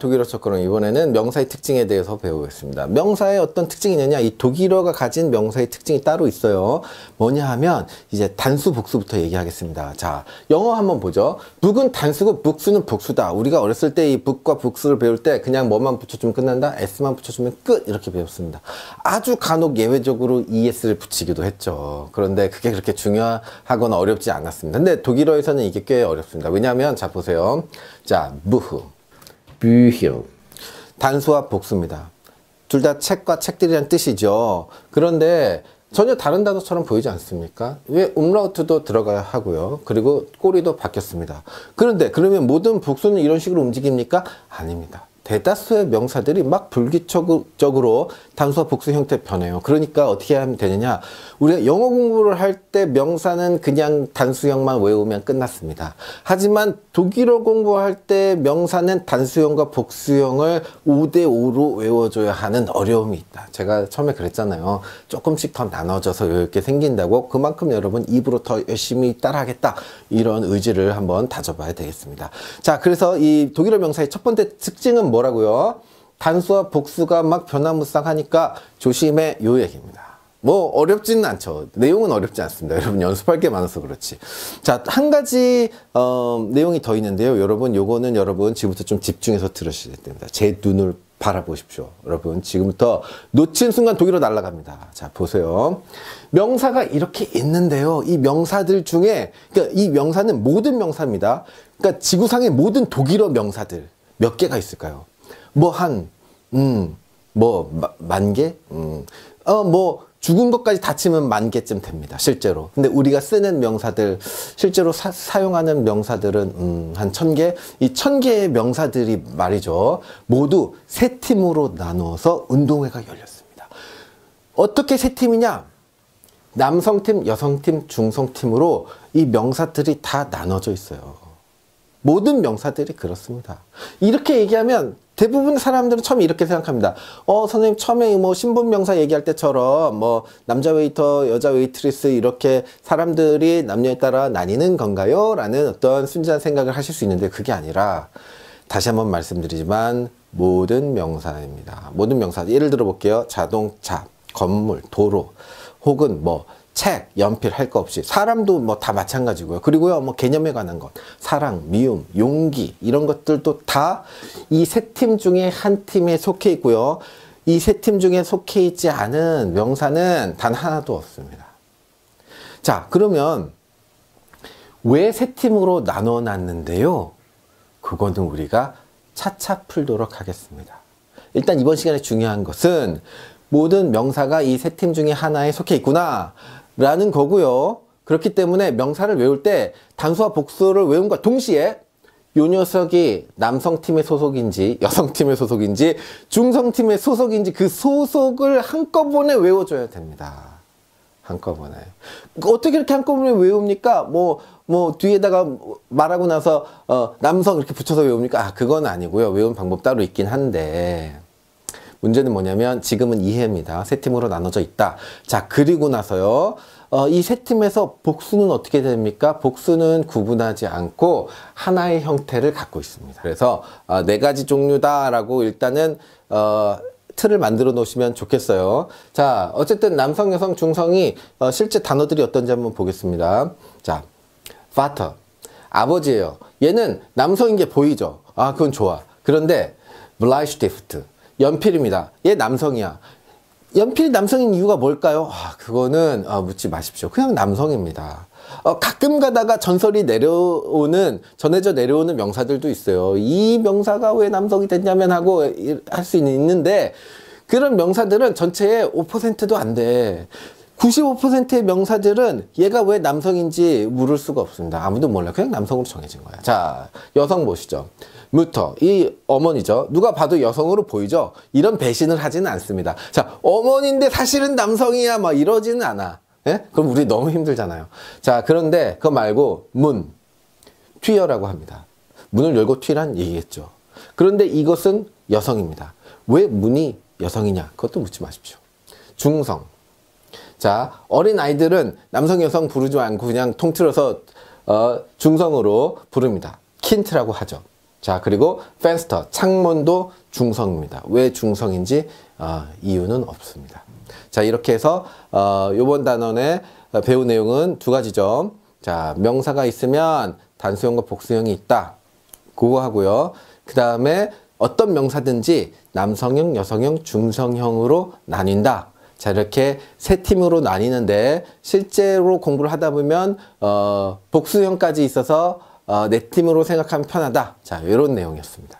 독일어 접근은 이번에는 명사의 특징에 대해서 배우겠습니다. 명사의 어떤 특징이 있느냐? 이 독일어가 가진 명사의 특징이 따로 있어요. 뭐냐 하면 이제 단수 복수부터 얘기하겠습니다. 자, 영어 한번 보죠. 북은 단수고 복수는 복수다. 우리가 어렸을 때 이 북과 복수를 배울 때 그냥 뭐만 붙여주면 끝난다. s만 붙여주면 끝 이렇게 배웠습니다. 아주 간혹 예외적으로 es를 붙이기도 했죠. 그런데 그게 그렇게 중요하거나 어렵지 않았습니다. 근데 독일어에서는 이게 꽤 어렵습니다. 왜냐하면 자 보세요. 자, 무흐 Bücher. 단수와 복수입니다. 둘 다 책과 책들이란 뜻이죠. 그런데 전혀 다른 단어처럼 보이지 않습니까? 왜 음라우트도 들어가야 하고요. 그리고 꼬리도 바뀌었습니다. 그런데 그러면 모든 복수는 이런 식으로 움직입니까? 아닙니다. 대다수의 명사들이 막 불규칙적으로 단수와 복수 형태 변해요. 그러니까 어떻게 하면 되느냐. 우리가 영어 공부를 할 때 명사는 그냥 단수형만 외우면 끝났습니다. 하지만 독일어 공부할 때 명사는 단수형과 복수형을 5대5로 외워줘야 하는 어려움이 있다. 제가 처음에 그랬잖아요. 조금씩 더 나눠져서 이렇게 생긴다고 그만큼 여러분 입으로 더 열심히 따라하겠다. 이런 의지를 한번 다져봐야 되겠습니다. 자, 그래서 이 독일어 명사의 첫 번째 특징은 뭐 뭐라고요? 단수와 복수가 막 변화무쌍하니까 조심해 요 얘기입니다. 뭐 어렵지는 않죠. 내용은 어렵지 않습니다. 여러분 연습할 게 많아서 그렇지. 자, 한 가지 어, 내용이 더 있는데요. 여러분 요거는 여러분 지금부터 좀 집중해서 들으셔야 됩니다. 제 눈을 바라보십시오. 여러분 지금부터 놓친 순간 독일어 날아갑니다. 자 보세요. 명사가 이렇게 있는데요. 이 명사들 중에 그러니까 이 명사는 모든 명사입니다. 그러니까 지구상의 모든 독일어 명사들 몇 개가 있을까요? 뭐 한, 음, 뭐, 마, 만 개? 음, 어, 뭐, 죽은 것까지 다치면 만 개쯤 됩니다. 실제로. 근데 우리가 쓰는 명사들, 실제로 사, 용하는 명사들은 음, 한천 개. 이 천 개의 명사들이 말이죠. 모두 세 팀으로 나누어서 운동회가 열렸습니다. 어떻게 세 팀이냐? 남성팀, 여성팀, 중성팀으로 이 명사들이 다 나눠져 있어요. 모든 명사들이 그렇습니다. 이렇게 얘기하면 대부분 사람들은 처음 이렇게 생각합니다. 어, 선생님, 처음에 뭐 신분명사 얘기할 때처럼 뭐 남자 웨이터, 여자 웨이트리스 이렇게 사람들이 남녀에 따라 나뉘는 건가요? 라는 어떤 순진한 생각을 하실 수 있는데 그게 아니라 다시 한번 말씀드리지만 모든 명사입니다. 모든 명사. 예를 들어 볼게요. 자동차, 건물, 도로 혹은 뭐 책, 연필 할 거 없이 사람도 뭐 다 마찬가지고요. 그리고요 뭐 개념에 관한 것, 사랑, 미움, 용기 이런 것들도 다 이 세 팀 중에 한 팀에 속해 있고요. 이 세 팀 중에 속해 있지 않은 명사는 단 하나도 없습니다. 자 그러면 왜 세 팀으로 나눠 놨는데요? 그거는 우리가 차차 풀도록 하겠습니다. 일단 이번 시간에 중요한 것은 모든 명사가 이 세 팀 중에 하나에 속해 있구나. 라는 거고요. 그렇기 때문에 명사를 외울 때 단수와 복수를 외운것 동시에 요 녀석이 남성팀의 소속인지 여성팀의 소속인지 중성팀의 소속인지 그 소속을 한꺼번에 외워줘야 됩니다. 한꺼번에. 어떻게 이렇게 한꺼번에 외웁니까? 뭐, 뭐, 뒤에다가 말하고 나서, 어, 남성 이렇게 붙여서 외웁니까? 아, 그건 아니고요. 외운 방법 따로 있긴 한데. 문제는 뭐냐면 지금은 이해입니다세 팀으로 나눠져 있다. 자, 그리고 나서요. 어, 이 세 팀에서 복수는 어떻게 됩니까? 복수는 구분하지 않고 하나의 형태를 갖고 있습니다. 그래서 어, 네 가지 종류다라고 일단은 어, 틀을 만들어 놓으시면 좋겠어요. 자, 어쨌든 남성, 여성, 중성이 어, 실제 단어들이 어떤지 한번 보겠습니다. 자, father, 아버지예요. 얘는 남성인 게 보이죠? 아, 그건 좋아. 그런데 bleistift, 연필입니다. 얘 남성이야. 연필이 남성인 이유가 뭘까요? 아, 그거는 아, 묻지 마십시오. 그냥 남성입니다. 어, 가끔 가다가 전설이 내려오는 전해져 내려오는 명사들도 있어요. 이 명사가 왜 남성이 됐냐면 하고 할 수 있는데 그런 명사들은 전체의 5%도 안 돼. 95%의 명사들은 얘가 왜 남성인지 물을 수가 없습니다. 아무도 몰라요. 그냥 남성으로 정해진 거야. 자, 여성 보시죠. 무터, 이 어머니죠. 누가 봐도 여성으로 보이죠? 이런 배신을 하지는 않습니다. 자, 어머니인데 사실은 남성이야. 막 이러지는 않아. 예? 그럼 우리 너무 힘들잖아요. 자, 그런데 그거 말고 문, 튀어라고 합니다. 문을 열고 튀란 얘기겠죠. 그런데 이것은 여성입니다. 왜 문이 여성이냐? 그것도 묻지 마십시오. 중성, 자, 어린 아이들은 남성, 여성 부르지 않고 그냥 통틀어서 어, 중성으로 부릅니다. 킨트라고 하죠. 자, 그리고 펜스터, 창문도 중성입니다. 왜 중성인지 어, 이유는 없습니다. 자, 이렇게 해서 어, 요번 단원의 배운 내용은 두 가지 점. 자, 명사가 있으면 단수형과 복수형이 있다. 그거 하고요. 그 다음에 어떤 명사든지 남성형, 여성형, 중성형으로 나뉜다. 자 이렇게 세 팀으로 나뉘는데 실제로 공부를 하다 보면 어, 복수형까지 있어서 어, 내 네 팀으로 생각하면 편하다. 자 이런 내용이었습니다.